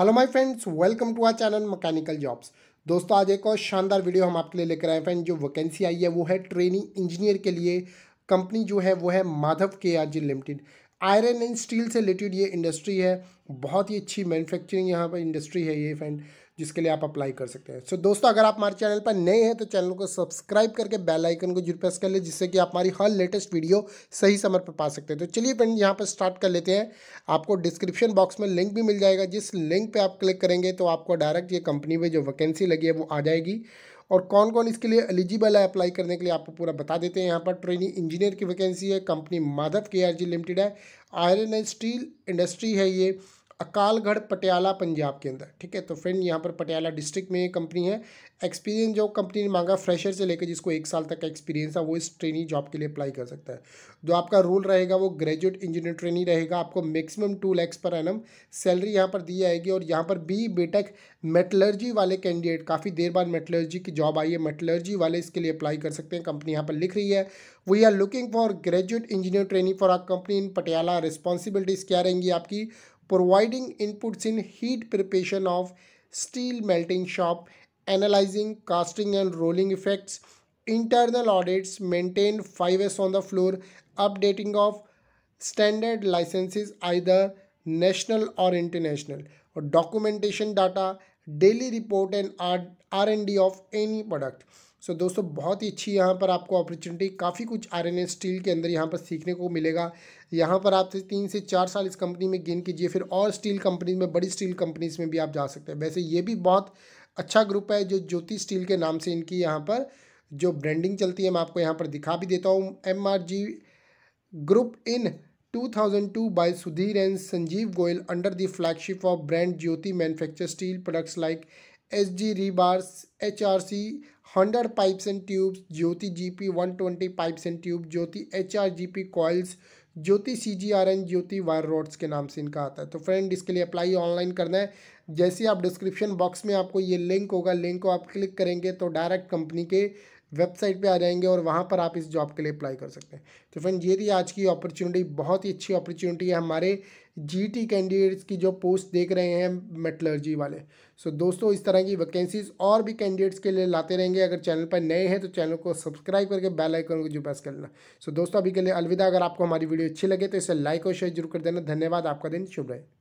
Hello my friends welcome to our channel mechanical jobs दोस्तों आज एक और शानदार वीडियो हम आपके लिए लेकर आए फ्रेंड जो वैकेंसी आई है वो है ट्रेनिंग इंजीनियर के लिए कंपनी जो है वो है Madhav K R G limited iron and steel से रिलेटेड ये इंडस्ट्री है बहुत ही अच्छी मैन्युफैक्चरिंग यहाँ पर इंडस्ट्री है ये फ्रेंड जिसके लिए आप अप्लाई कर सकते हैं सो so, दोस्तों अगर आप हमारे चैनल पर नए हैं तो चैनल को सब्सक्राइब करके बेल आइकन को जरूर प्रेस कर ले जिससे कि आप हमारी हर लेटेस्ट वीडियो सही समय पर पा सकते हैं तो चलिए फ्रेंड यहाँ पर स्टार्ट कर लेते हैं आपको डिस्क्रिप्शन बॉक्स में लिंक भी मिल जाएगा जिस लिंक पर आप क्लिक करेंगे तो आपको डायरेक्ट ये कंपनी में जो वैकेंसी लगी है वो आ जाएगी और कौन कौन इसके लिए एलिजिबल है अप्लाई करने के लिए आपको पूरा बता देते हैं यहाँ पर ट्रेनिंग इंजीनियर की वैकेंसी है कंपनी माधव के लिमिटेड है आयरन एंड स्टील इंडस्ट्री है ये अकालगढ़ पटियाला पंजाब के अंदर ठीक है तो फ्रेंड यहाँ पर पटियाला डिस्ट्रिक्ट में ये कंपनी है एक्सपीरियंस जो कंपनी ने मांगा फ्रेशर से लेकर जिसको एक साल तक का एक्सपीरियंस है वो इस ट्रेनिंग जॉब के लिए अप्लाई कर सकता है जो आपका रोल रहेगा वो ग्रेजुएट इंजीनियर ट्रेनिंग रहेगा आपको maximum to lakhs per annum salary यहाँ पर दी जाएगी और यहाँ पर बी बेटक मेटलर्जी वाले कैंडिडेट काफ़ी देर बाद मेटलर्जी की जॉब आई है मेटलर्जी वाले इसके लिए अप्लाई कर सकते हैं कंपनी यहाँ पर लिख रही है we are looking for graduate engineer training for our company in Patiala responsibilities क्या रहेंगी आपकी providing inputs in heat preparation of steel melting shop, analyzing casting and rolling effects, internal audits, maintain 5S on the floor, updating of standard licenses either national or international, documentation data, daily report and R&D of any product. So so, दोस्तों बहुत ही अच्छी यहाँ पर आपको opportunity काफ़ी कुछ iron and steel के अंदर यहाँ पर सीखने को मिलेगा यहाँ पर आप तीन से चार साल इस कंपनी में गेन कीजिए फिर और स्टील कंपनीज में बड़ी स्टील कंपनीज में भी आप जा सकते हैं वैसे ये भी बहुत अच्छा ग्रुप है जो ज्योति स्टील के नाम से इनकी यहाँ पर जो ब्रांडिंग चलती है मैं आपको यहाँ पर दिखा भी देता हूँ M group in 2002 by Sudhir and Sanjeev Goyal under the flagship of brand Jyoti manufacture steel products like S G rebars H R C hundred pipes and tubes Jyoti G P one twenty pipes and tube Jyoti H R G P coils Jyoti C G R N Jyoti wire rods के नाम से इनका आता है तो friend इसके लिए apply online करना है जैसे आप डिस्क्रिप्शन बॉक्स में आपको ये लिंक होगा लिंक को आप क्लिक करेंगे तो डायरेक्ट कंपनी के वेबसाइट पे आ जाएंगे और वहाँ पर आप इस जॉब के लिए अप्लाई कर सकते हैं तो फ्रेंड ये थी आज की अपॉर्चुनिटी बहुत ही अच्छी अपॉर्चुनिटी है हमारे जीटी कैंडिडेट्स की जो पोस्ट देख रहे हैं मेटलर्जी वाले सो दोस्तों इस तरह की वैकेंसीज और भी कैंडिडेट्स के लिए लाते रहेंगे अगर चैनल पर नए हैं तो चैनल को सब्सक्राइब करके बेल आइकन को जो प्रेस कर लेना सो दोस्तों अभी के लिए अलविदा अगर आपको हमारी वीडियो अच्छी लगे तो इसे लाइक और शेयर जरूर कर देना धन्यवाद आपका दिन शुभ रहे